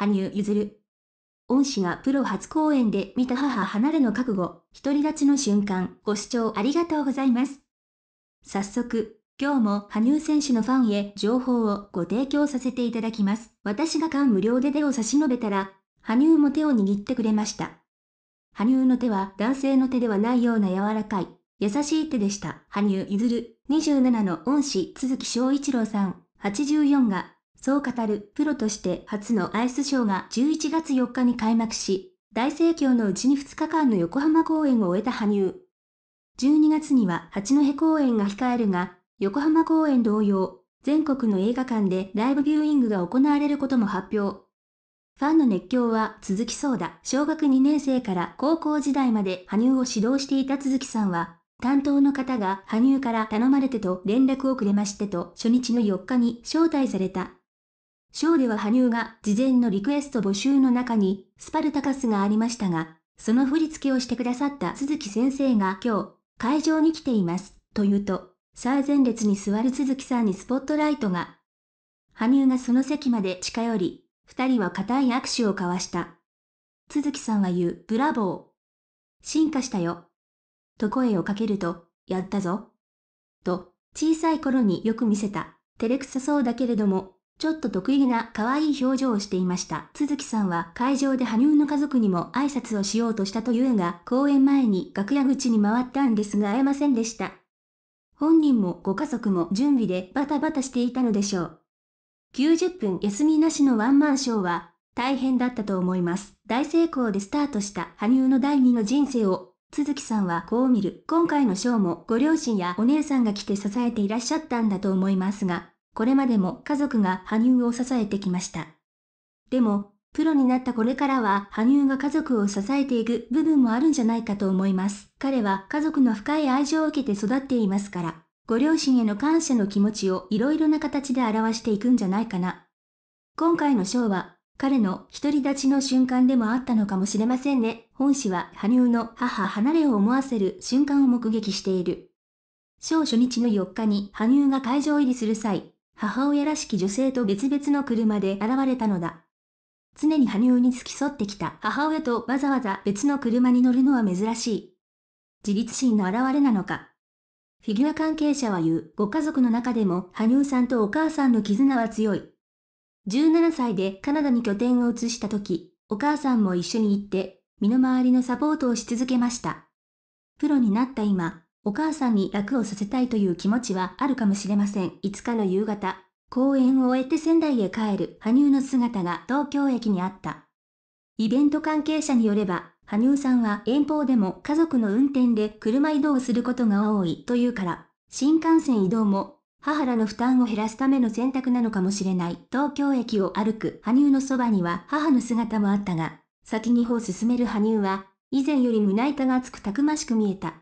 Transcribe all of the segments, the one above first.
羽生結弦。恩師がプロ初公演で見た母離れの覚悟、独り立ちの瞬間、ご視聴ありがとうございます。早速、今日も羽生選手のファンへ情報をご提供させていただきます。私が感無量で手を差し伸べたら、羽生も手を握ってくれました。羽生の手は男性の手ではないような柔らかい、優しい手でした。羽生結弦、27の恩師、鈴木翔一郎さん、84がそう語るプロとして初のアイスショーが11月4日に開幕し、大盛況のうちに2日間の横浜公演を終えた羽生。12月には八戸公演が控えるが、横浜公演同様、全国の映画館でライブビューイングが行われることも発表。ファンの熱狂は続きそうだ。小学2年生から高校時代まで羽生を指導していた鈴木さんは、担当の方が羽生から頼まれてと連絡をくれましてと初日の4日に招待された。ショーでは羽生が事前のリクエスト募集の中にスパルタカスがありましたが、その振り付けをしてくださった鈴木先生が今日会場に来ていますと言うと、最前列に座る鈴木さんにスポットライトが。羽生がその席まで近寄り、二人は固い握手を交わした。鈴木さんは言う、ブラボー。進化したよ。と声をかけると、やったぞ。と、小さい頃によく見せた、照れくさそうだけれどもちょっと得意な可愛い表情をしていました。鈴木さんは会場で羽生の家族にも挨拶をしようとしたというが、公演前に楽屋口に回ったんですが会えませんでした。本人もご家族も準備でバタバタしていたのでしょう。90分休みなしのワンマンショーは大変だったと思います。大成功でスタートした羽生の第二の人生を鈴木さんはこう見る。今回のショーもご両親やお姉さんが来て支えていらっしゃったんだと思いますが、これまでも家族が羽生を支えてきました。でも、プロになったこれからは、羽生が家族を支えていく部分もあるんじゃないかと思います。彼は家族の深い愛情を受けて育っていますから、ご両親への感謝の気持ちをいろいろな形で表していくんじゃないかな。今回のショーは、彼の独り立ちの瞬間でもあったのかもしれませんね。本誌は羽生の母離れを思わせる瞬間を目撃している。ショー初日の4日に羽生が会場入りする際、母親らしき女性と別々の車で現れたのだ。常に羽生に付き添ってきた母親とわざわざ別の車に乗るのは珍しい。自立心の表れなのか。フィギュア関係者は言う、ご家族の中でも羽生さんとお母さんの絆は強い。17歳でカナダに拠点を移した時、お母さんも一緒に行って、身の回りのサポートをし続けました。プロになった今、お母さんに楽をさせたいという気持ちはあるかもしれません。5日の夕方、公演を終えて仙台へ帰る羽生の姿が東京駅にあった。イベント関係者によれば、羽生さんは遠方でも家族の運転で車移動することが多いというから、新幹線移動も母らの負担を減らすための選択なのかもしれない。東京駅を歩く羽生のそばには母の姿もあったが、先に歩を進める羽生は、以前より胸板が厚くたくましく見えた。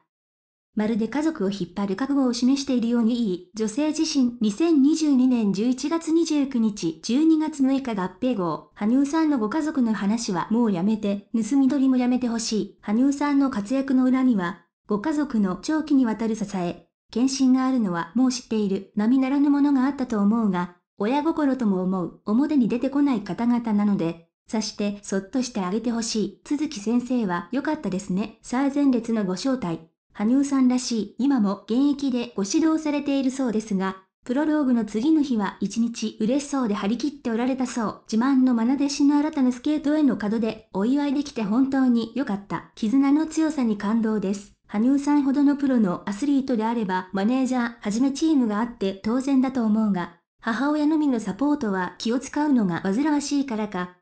まるで家族を引っ張る覚悟を示しているようにいい、女性自身、2022年11月29日、12月6日合併号、羽生さんのご家族の話はもうやめて、盗み取りもやめてほしい。羽生さんの活躍の裏には、ご家族の長期にわたる支え、献身があるのはもう知っている、並ならぬものがあったと思うが、親心とも思う、表に出てこない方々なので、さして、そっとしてあげてほしい。鈴木先生は良かったですね。最前列のご招待。羽生さんらしい今も現役でご指導されているそうですが、プロローグの次の日は一日嬉しそうで張り切っておられたそう。自慢の愛弟子の新たなスケートへの門でお祝いできて本当に良かった。絆の強さに感動です。羽生さんほどのプロのアスリートであれば、マネージャー、はじめチームがあって当然だと思うが、母親のみのサポートは気を使うのが煩わしいからか、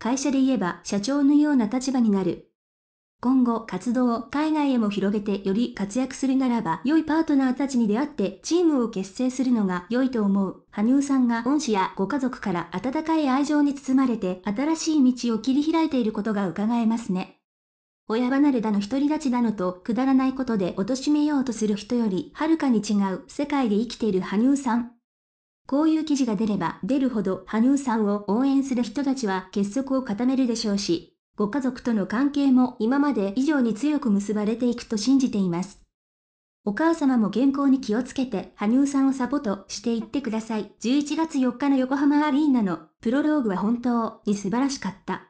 会社で言えば社長のような立場になる今後活動を海外へも広げてより活躍するならば、良いパートナーたちに出会ってチームを結成するのが良いと思う。羽生さんが恩師やご家族から温かい愛情に包まれて新しい道を切り開いていることが伺えますね。親離れだの独り立ちだのとくだらないことで貶めようとする人よりはるかに違う世界で生きている羽生さん。こういう記事が出れば出るほど羽生さんを応援する人たちは結束を固めるでしょうし、ご家族との関係も今まで以上に強く結ばれていくと信じています。お母様も健康に気をつけて、羽生さんをサポートしていってください。11月4日の横浜アリーナのプロローグは本当に素晴らしかった。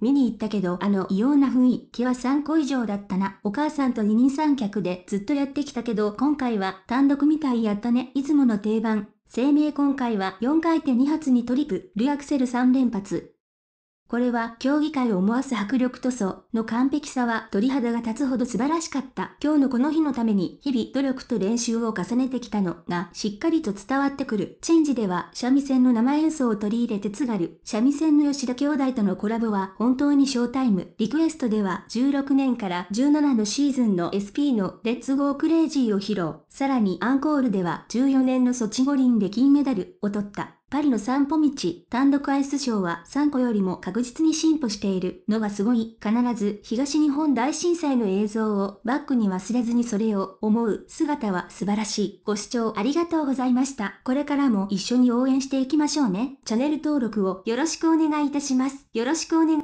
見に行ったけど、あの異様な雰囲気は3個以上だったな。お母さんと二人三脚でずっとやってきたけど、今回は単独みたいやったね。いつもの定番。生命今回は4回転2発にトリプルアクセル3連発。これは競技会を思わす迫力と装の完璧さは鳥肌が立つほど素晴らしかった。今日のこの日のために日々努力と練習を重ねてきたのがしっかりと伝わってくる。チェンジでは三味線の生演奏を取り入れて津軽。三味線の吉田兄弟とのコラボは本当にショータイム。リクエストでは16年から17のシーズンの SP のレッツゴークレイジーを披露。さらにアンコールでは14年のソチ五輪で金メダルを取った。パリの散歩道、単独アイスショーは3個よりも確実に進歩しているのがすごい。必ず東日本大震災の映像をバックに忘れずにそれを思う姿は素晴らしい。ご視聴ありがとうございました。これからも一緒に応援していきましょうね。チャンネル登録をよろしくお願いいたします。よろしくお願い。